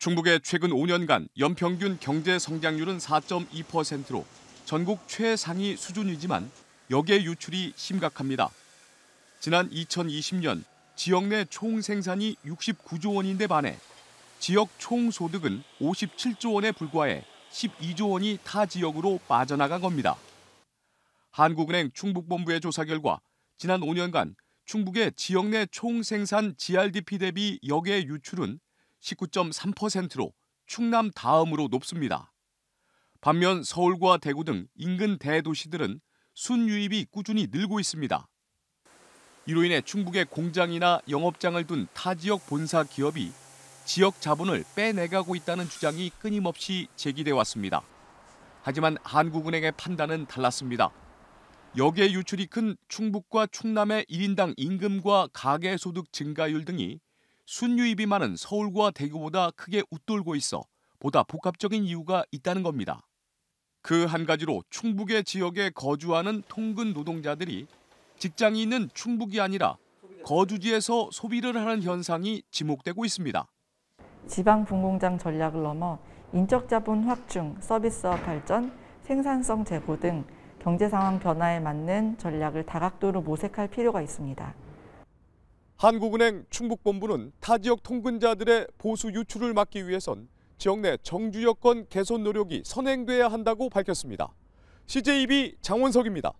충북의 최근 5년간 연평균 경제 성장률은 4.2%로 전국 최상위 수준이지만 역외 유출이 심각합니다. 지난 2020년 지역 내 총생산이 69조 원인데 반해 지역 총소득은 57조 원에 불과해 12조 원이 타 지역으로 빠져나간 겁니다. 한국은행 충북본부의 조사 결과 지난 5년간 충북의 지역 내 총생산 GRDP 대비 역외 유출은 19.3%로 충남 다음으로 높습니다. 반면 서울과 대구 등 인근 대도시들은 순유입이 꾸준히 늘고 있습니다. 이로 인해 중국의 공장이나 영업장을 둔타 지역 본사 기업이 지역 자본을 빼내가고 있다는 주장이 끊임없이 제기돼 왔습니다. 하지만 한국은행의 판단은 달랐습니다. 역외 유출이 큰 충북과 충남의 1인당 임금과 가계 소득 증가율 등이 순유입이 많은 서울과 대구보다 크게 웃돌고 있어 보다 복합적인 이유가 있다는 겁니다. 그 한 가지로 충북의 지역에 거주하는 통근 노동자들이 직장이 있는 충북이 아니라 거주지에서 소비를 하는 현상이 지목되고 있습니다. 지방 분공장 전략을 넘어 인적 자본 확충, 서비스업 발전, 생산성 제고 등 경제 상황 변화에 맞는 전략을 다각도로 모색할 필요가 있습니다. 한국은행 충북본부는 타 지역 통근자들의 보수 유출을 막기 위해선 지역 내 정주 여건 개선 노력이 선행돼야 한다고 밝혔습니다. CJB 장원석입니다.